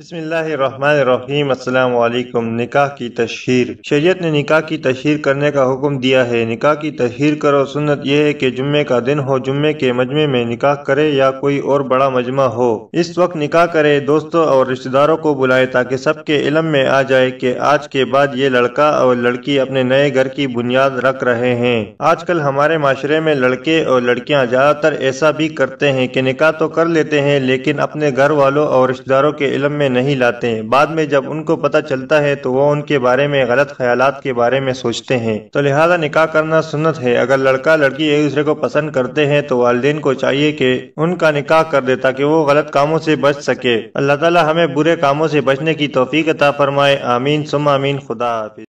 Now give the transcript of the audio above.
बसमीम अल्लाम निकाह की तशहर शरीयत ने निकाह की तशहर करने का हुक्म दिया है निकाह की तशहर करो सुन्नत यह है कि जुम्मे का दिन हो जुम्मे के मजमे में निकाह करे या कोई और बड़ा मजमा हो इस वक्त निकाह करे दोस्तों और रिश्तेदारों को बुलाए ताकि सबके इलम में आ जाए कि आज के बाद ये लड़का और लड़की अपने नए घर की बुनियाद रख रहे हैं आजकल हमारे माशरे में लड़के और लड़कियाँ ज़्यादातर ऐसा भी करते हैं कि निकाह तो कर लेते हैं लेकिन अपने घर वालों और रिश्तेदारों के इलम में नहीं लाते बाद में जब उनको पता चलता है तो वो उनके बारे में गलत ख्याल के बारे में सोचते हैं तो लिहाजा निकाह करना सुनत है अगर लड़का लड़की एक दूसरे को पसंद करते हैं तो वाले को चाहिए कि उनका निकाह कर दे ताकि वो गलत कामों से बच सके अल्लाह ताला हमें बुरे कामों से बचने की तोफ़ी अता फरमाए आमीन सुम आमीन खुदा